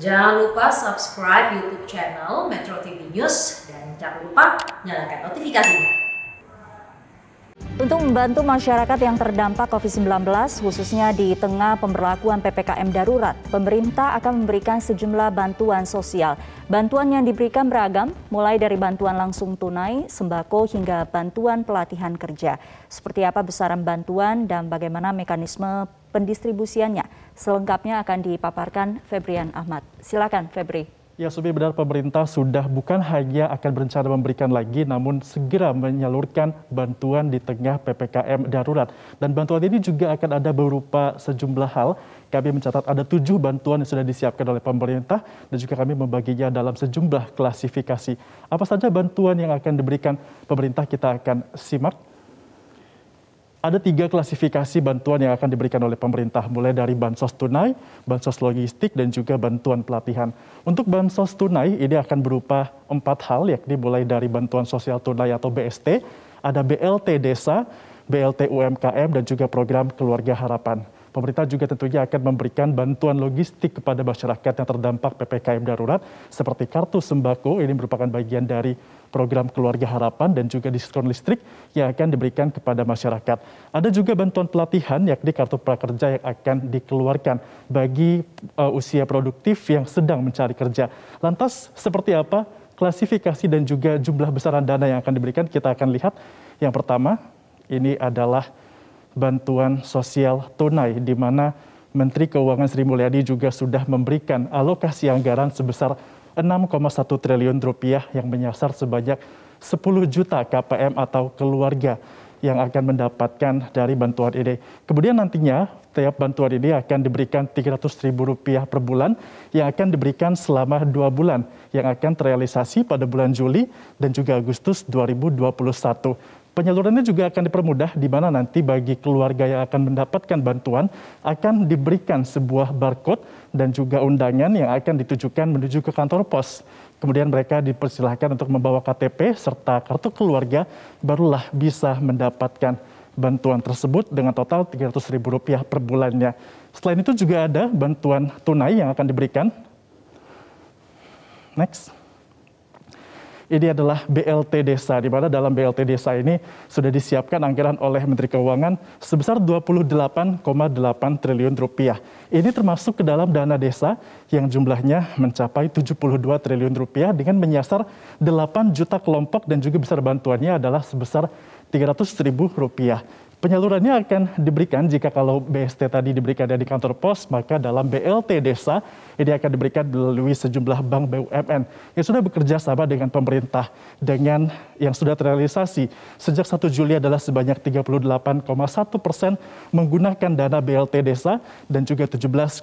Jangan lupa subscribe YouTube channel Metro TV News dan jangan lupa nyalakan notifikasinya. Untuk membantu masyarakat yang terdampak COVID-19, khususnya di tengah pemberlakuan PPKM darurat, pemerintah akan memberikan sejumlah bantuan sosial. Bantuan yang diberikan beragam, mulai dari bantuan langsung tunai, sembako, hingga bantuan pelatihan kerja. Seperti apa besaran bantuan dan bagaimana mekanisme pendistribusiannya? Selengkapnya akan dipaparkan Febrian Ahmad. Silakan Febri. Ya, Subi benar pemerintah sudah bukan hanya akan berencana memberikan lagi, namun segera menyalurkan bantuan di tengah PPKM darurat. Dan bantuan ini juga akan ada berupa sejumlah hal. Kami mencatat ada tujuh bantuan yang sudah disiapkan oleh pemerintah dan juga kami membaginya dalam sejumlah klasifikasi. Apa saja bantuan yang akan diberikan pemerintah kita akan simak ada tiga klasifikasi bantuan yang akan diberikan oleh pemerintah, mulai dari bansos tunai, bansos logistik, dan juga bantuan pelatihan. Untuk bansos tunai, ini akan berupa empat hal, yakni mulai dari bantuan sosial tunai atau BST, ada BLT Desa, BLT UMKM, dan juga program Keluarga Harapan. Pemerintah juga tentunya akan memberikan bantuan logistik kepada masyarakat yang terdampak PPKM darurat seperti kartu sembako ini merupakan bagian dari program Keluarga Harapan dan juga diskon listrik yang akan diberikan kepada masyarakat. Ada juga bantuan pelatihan yakni kartu prakerja yang akan dikeluarkan bagi uh, usia produktif yang sedang mencari kerja. Lantas seperti apa klasifikasi dan juga jumlah besaran dana yang akan diberikan kita akan lihat. Yang pertama ini adalah bantuan sosial tunai di mana Menteri Keuangan Sri Mulyani juga sudah memberikan alokasi anggaran sebesar 6,1 triliun rupiah yang menyasar sebanyak 10 juta KPM atau keluarga yang akan mendapatkan dari bantuan ini. Kemudian nantinya tiap bantuan ini akan diberikan 300 ribu rupiah per bulan yang akan diberikan selama dua bulan yang akan terrealisasi pada bulan Juli dan juga Agustus 2021. Penyalurannya juga akan dipermudah di mana nanti bagi keluarga yang akan mendapatkan bantuan akan diberikan sebuah barcode dan juga undangan yang akan ditujukan menuju ke kantor pos. Kemudian mereka dipersilahkan untuk membawa KTP serta kartu keluarga barulah bisa mendapatkan bantuan tersebut dengan total Rp300.000 per bulannya. Selain itu juga ada bantuan tunai yang akan diberikan. Next ini adalah BLT Desa, di mana dalam BLT Desa ini sudah disiapkan anggaran oleh Menteri Keuangan sebesar 28,8 triliun rupiah. Ini termasuk ke dalam dana desa yang jumlahnya mencapai 72 triliun rupiah dengan menyasar 8 juta kelompok dan juga besar bantuannya adalah sebesar 300 ribu rupiah. Penyalurannya akan diberikan jika kalau BST tadi diberikan dari kantor pos, maka dalam BLT desa ini akan diberikan melalui sejumlah bank BUMN yang sudah bekerja sama dengan pemerintah dengan yang sudah terrealisasi sejak 1 Juli adalah sebanyak 38,1 persen menggunakan dana BLT desa dan juga 17,5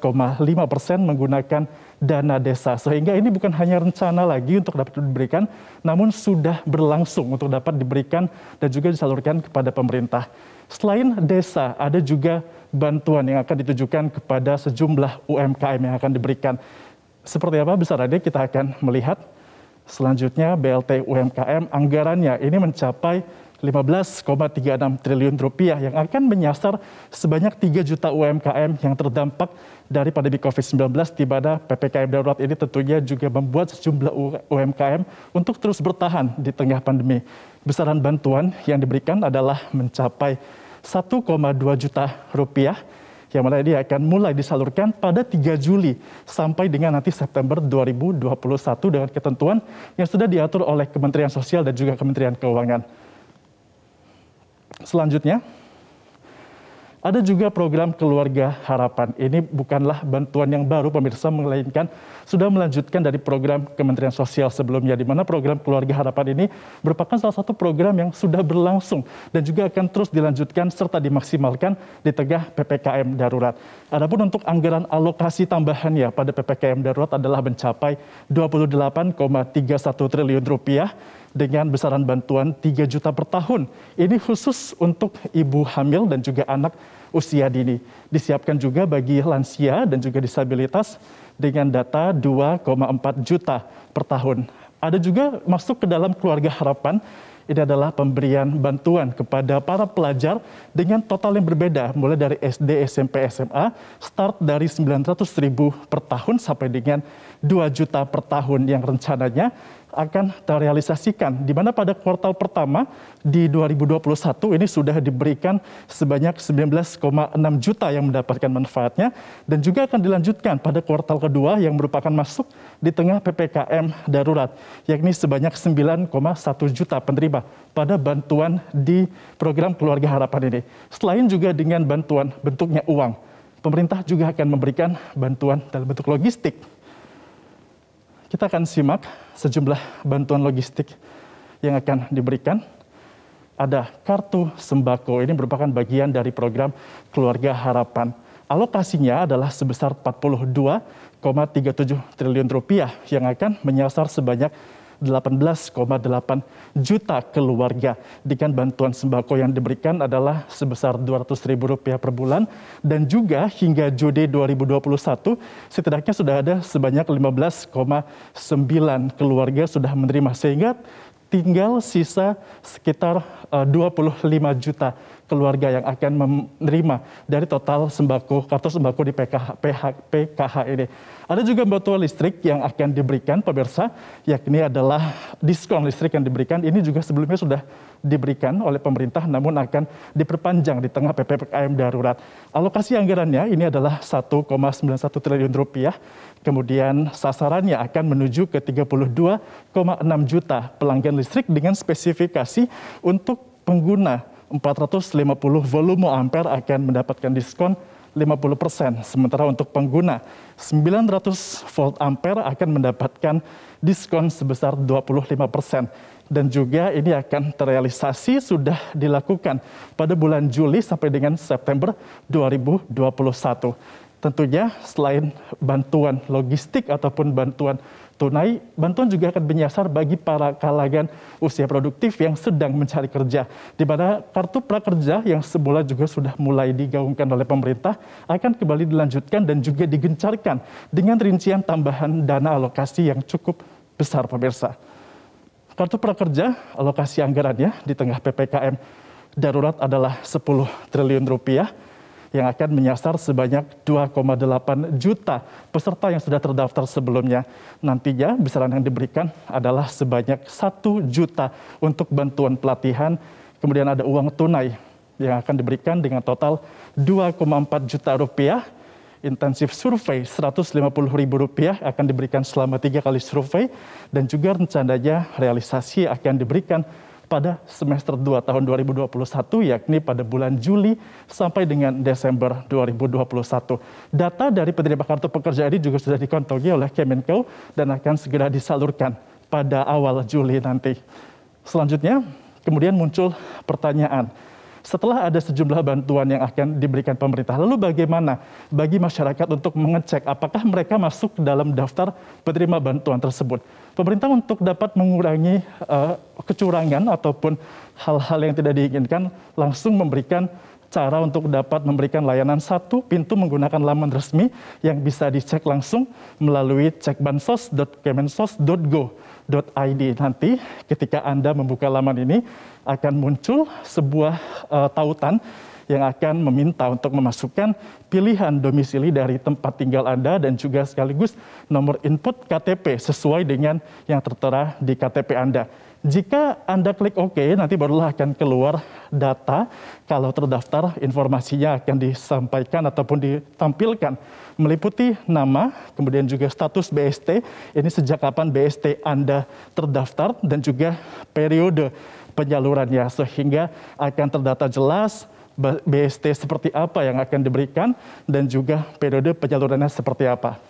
persen menggunakan dana desa. Sehingga ini bukan hanya rencana lagi untuk dapat diberikan, namun sudah berlangsung untuk dapat diberikan dan juga disalurkan kepada pemerintah. Selain desa, ada juga bantuan yang akan ditujukan kepada sejumlah UMKM yang akan diberikan. Seperti apa besarannya kita akan melihat. Selanjutnya BLT UMKM anggarannya ini mencapai 15,36 triliun rupiah yang akan menyasar sebanyak 3 juta UMKM yang terdampak dari pandemi COVID-19 di mana PPKM darurat ini tentunya juga membuat sejumlah UMKM untuk terus bertahan di tengah pandemi. Besaran bantuan yang diberikan adalah mencapai 1,2 juta rupiah yang mana ini akan mulai disalurkan pada 3 Juli sampai dengan nanti September 2021 dengan ketentuan yang sudah diatur oleh Kementerian Sosial dan juga Kementerian Keuangan. Selanjutnya, ada juga program Keluarga Harapan. Ini bukanlah bantuan yang baru pemirsa, melainkan sudah melanjutkan dari program Kementerian Sosial sebelumnya, di mana program Keluarga Harapan ini merupakan salah satu program yang sudah berlangsung dan juga akan terus dilanjutkan serta dimaksimalkan di tengah PPKM darurat. Adapun untuk anggaran alokasi tambahannya pada PPKM darurat adalah mencapai 28,31 triliun rupiah dengan besaran bantuan 3 juta per tahun. Ini khusus untuk ibu hamil dan juga anak usia dini. Disiapkan juga bagi lansia dan juga disabilitas dengan data 2,4 juta per tahun. Ada juga masuk ke dalam keluarga harapan ini adalah pemberian bantuan kepada para pelajar dengan total yang berbeda, mulai dari SD, SMP, SMA, start dari 900 ribu per tahun sampai dengan 2 juta per tahun yang rencananya akan terrealisasikan. Di mana pada kuartal pertama di 2021 ini sudah diberikan sebanyak 19,6 juta yang mendapatkan manfaatnya dan juga akan dilanjutkan pada kuartal kedua yang merupakan masuk di tengah PPKM darurat, yakni sebanyak 9,1 juta penerima pada bantuan di program Keluarga Harapan ini. Selain juga dengan bantuan bentuknya uang, pemerintah juga akan memberikan bantuan dalam bentuk logistik kita akan simak sejumlah bantuan logistik yang akan diberikan. Ada kartu sembako, ini merupakan bagian dari program Keluarga Harapan. Alokasinya adalah sebesar 42,37 triliun rupiah yang akan menyasar sebanyak 18,8 juta keluarga. Dengan bantuan sembako yang diberikan adalah sebesar Rp200.000 per bulan dan juga hingga Juni 2021 setidaknya sudah ada sebanyak 15,9 keluarga sudah menerima sehingga tinggal sisa sekitar 25 eh, juta keluarga yang akan menerima dari total sembako kartu sembako di PKH, PKH ini. Ada juga bantuan listrik yang akan diberikan pemirsa, yakni adalah diskon listrik yang diberikan. Ini juga sebelumnya sudah diberikan oleh pemerintah namun akan diperpanjang di tengah PPKM darurat. Alokasi anggarannya ini adalah 1,91 triliun rupiah. Kemudian sasarannya akan menuju ke 32,6 juta pelanggan listrik dengan spesifikasi untuk pengguna 450 volume ampere akan mendapatkan diskon 50%. Sementara untuk pengguna 900 volt ampere akan mendapatkan diskon sebesar 25%. Dan juga ini akan terrealisasi sudah dilakukan pada bulan Juli sampai dengan September 2021. Tentunya selain bantuan logistik ataupun bantuan tunai, bantuan juga akan menyasar bagi para kalangan usia produktif yang sedang mencari kerja, di mana kartu prakerja yang semula juga sudah mulai digaungkan oleh pemerintah akan kembali dilanjutkan dan juga digencarkan dengan rincian tambahan dana alokasi yang cukup besar pemirsa. Kartu prakerja alokasi anggarannya di tengah PPKM darurat adalah 10 triliun rupiah yang akan menyasar sebanyak 2,8 juta peserta yang sudah terdaftar sebelumnya. Nantinya besaran yang diberikan adalah sebanyak 1 juta untuk bantuan pelatihan, kemudian ada uang tunai yang akan diberikan dengan total 2,4 juta rupiah. Intensif survei 150 ribu rupiah akan diberikan selama tiga kali survei dan juga rencananya realisasi akan diberikan pada semester 2 tahun 2021 yakni pada bulan Juli sampai dengan Desember 2021. Data dari penerima kartu pekerja ini juga sudah dikontongi oleh Kemenko dan akan segera disalurkan pada awal Juli nanti. Selanjutnya, kemudian muncul pertanyaan, setelah ada sejumlah bantuan yang akan diberikan pemerintah, lalu bagaimana bagi masyarakat untuk mengecek apakah mereka masuk dalam daftar penerima bantuan tersebut? Pemerintah untuk dapat mengurangi uh, kecurangan ataupun hal-hal yang tidak diinginkan langsung memberikan cara untuk dapat memberikan layanan satu pintu menggunakan laman resmi yang bisa dicek langsung melalui cekbansos.kemensos.go.id. Nanti ketika Anda membuka laman ini akan muncul sebuah uh, tautan yang akan meminta untuk memasukkan pilihan domisili dari tempat tinggal Anda dan juga sekaligus nomor input KTP sesuai dengan yang tertera di KTP Anda. Jika Anda klik OK, nanti barulah akan keluar data. Kalau terdaftar, informasinya akan disampaikan ataupun ditampilkan. Meliputi nama, kemudian juga status BST. Ini sejak kapan BST Anda terdaftar dan juga periode penyalurannya. Sehingga akan terdata jelas BST seperti apa yang akan diberikan dan juga periode penyalurannya seperti apa.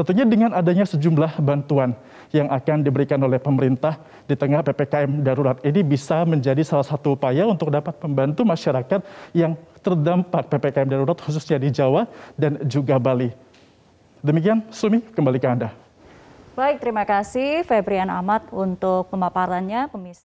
Tentunya dengan adanya sejumlah bantuan yang akan diberikan oleh pemerintah di tengah PPKM darurat ini bisa menjadi salah satu upaya untuk dapat membantu masyarakat yang terdampak PPKM darurat khususnya di Jawa dan juga Bali. Demikian, Sumi, kembali ke Anda. Baik, terima kasih Febrian Ahmad untuk pemaparannya.